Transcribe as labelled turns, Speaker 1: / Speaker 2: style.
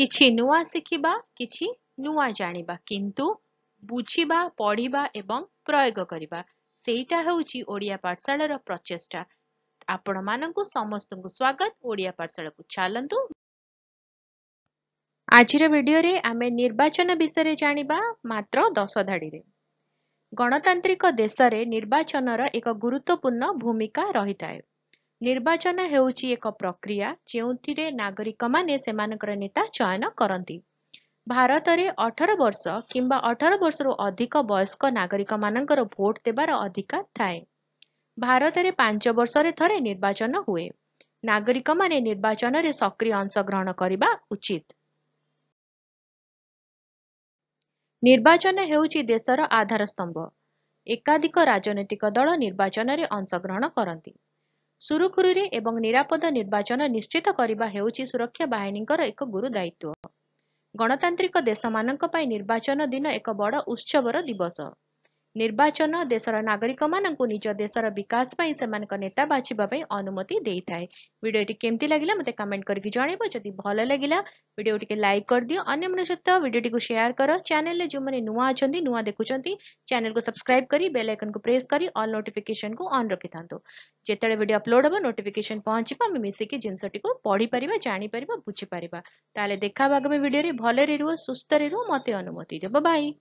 Speaker 1: କିଛି ନୂଆ ଶିଖିବା କିଛି ନୂଆ ଜାଣିବା କିନ୍ତୁ ବୁଝିବା
Speaker 2: ପଢ଼ିବା ଏବଂ ପ୍ରୟୋଗ କରିବା ସେଇଟା ହେଉଛି ଓଡ଼ିଆ ପାଠଶାଳାର ପ୍ରଚେଷ୍ଟା ଆପଣମାନଙ୍କୁ ସମସ୍ତଙ୍କୁ ସ୍ୱାଗତ ଓଡ଼ିଆ ପାଠଶାଳାକୁ ଚାଲନ୍ତୁ ଆଜିର ଭିଡ଼ିଓରେ ଆମେ ନିର୍ବାଚନ ବିଷୟରେ ଜାଣିବା ମାତ୍ର ଦଶ ଧାଡ଼ିରେ ଗଣତାନ୍ତ୍ରିକ ଦେଶରେ ନିର୍ବାଚନର ଏକ ଗୁରୁତ୍ୱପୂର୍ଣ୍ଣ ଭୂମିକା ରହିଥାଏ ନିର୍ବାଚନ ହେଉଛି ଏକ ପ୍ରକ୍ରିୟା ଯେଉଁଥିରେ ନାଗରିକମାନେ ସେମାନଙ୍କର ନେତା ଚୟନ କରନ୍ତି ଭାରତରେ ଅଠର ବର୍ଷ କିମ୍ବା ଅଠର ବର୍ଷରୁ ଅଧିକ ବୟସ୍କ ନାଗରିକ ମାନଙ୍କର ଭୋଟ ଦେବାର ଅଧିକାର ଥାଏ ଭାରତରେ ପାଞ୍ଚ ବର୍ଷରେ ଥରେ ନିର୍ବାଚନ ହୁଏ ନାଗରିକମାନେ ନିର୍ବାଚନରେ ସକ୍ରିୟ ଅଂଶଗ୍ରହଣ କରିବା ଉଚିତ ନିର୍ବାଚନ ହେଉଛି ଦେଶର ଆଧାର ସ୍ତମ୍ଭ ଏକାଧିକ ରାଜନୈତିକ ଦଳ ନିର୍ବାଚନରେ ଅଂଶଗ୍ରହଣ କରନ୍ତି ସୁରୁଖୁରୁରେ ଏବଂ ନିରାପଦ ନିର୍ବାଚନ ନିଶ୍ଚିତ କରିବା ହେଉଛି ସୁରକ୍ଷା ବାହିନୀଙ୍କର ଏକ ଗୁରୁ ଦାୟିତ୍ୱ ଗଣତାନ୍ତ୍ରିକ ଦେଶମାନଙ୍କ ପାଇଁ ନିର୍ବାଚନ ଦିନ ଏକ ବଡ଼ ଉତ୍ସବର ଦିବସ निर्वाचन देशर नागरिक मान को निज देशर विकास नेता बाछवाप अनुमति दे था भिडियो केमती लगे मत कमेंट करके जनब जब भल लगा भिडियो टी लाइक कर दि अन्न मन सहित भिडियो को सेयार कर चेल जो मैंने नुआ अच्छा नुआ देखुं चेल को सब्सक्राइब कर बेलैकन को प्रेस कर अल् नोटिफिकेसन को अन् रखि था जिते भिडियो अपलोड हम नोटिकेसन पहुंचा आम मिसिक जिनस पढ़ीपर जापर बुझीपरिया
Speaker 1: देखा आगामी भिडियो भले रही रुह सुस्थ रही रुह मत अनुमति देव बाई